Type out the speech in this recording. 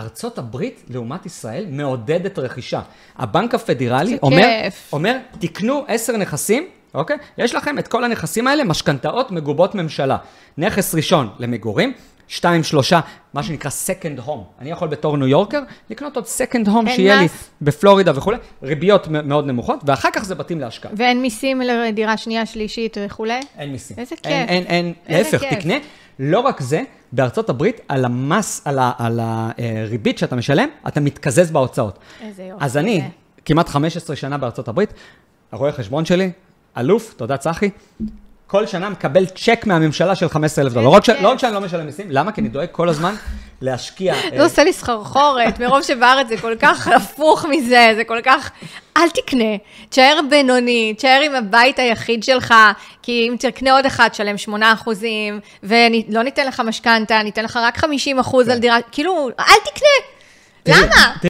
ארצות הברית, לעומת ישראל, מעודדת רכישה. הבנק הפדרלי אומר, אומר, תקנו עשר נכסים, אוקיי? יש לכם את כל הנכסים האלה, משכנתאות מגובות ממשלה. נכס ראשון למגורים, שתיים, שלושה, מה שנקרא second home. אני יכול בתור ניו יורקר לקנות עוד second home שיהיה מס. לי בפלורידה וכולי, ריביות מאוד נמוכות, ואחר כך זה בתים להשקעה. ואין מיסים לדירה שנייה, שלישית וכולי? אין מיסים. איזה כיף. אין, אין, להפך, תקנה לא רק זה, בארצות הברית על המס, על, הריבית שאתה משלם, אתה מתקזז בהוצאות. איזה יופי. אז אני, כן. כמעט 15 שנה בארצות הברית, הרואה חשבון שלי, אלוף, תודה צחי, כל שנה מקבל צ'ק מהממשלה של 15,000 דולר. לא, לא רק שאני לא משלם מיסים, למה? כי אני דואג כל הזמן להשקיע. זה לא אה, עושה לי סחרחורת, מרוב שבארץ זה כל כך הפוך מזה, זה כל כך... אל תקנה, תשאר בינוני, תשאר עם הבית היחיד שלך, כי אם תקנה עוד אחד, תשלם 8 אחוזים, ולא ניתן לך משכנתה, ניתן לך רק 50 אחוז על כן. דירה, כאילו, אל תקנה, למה?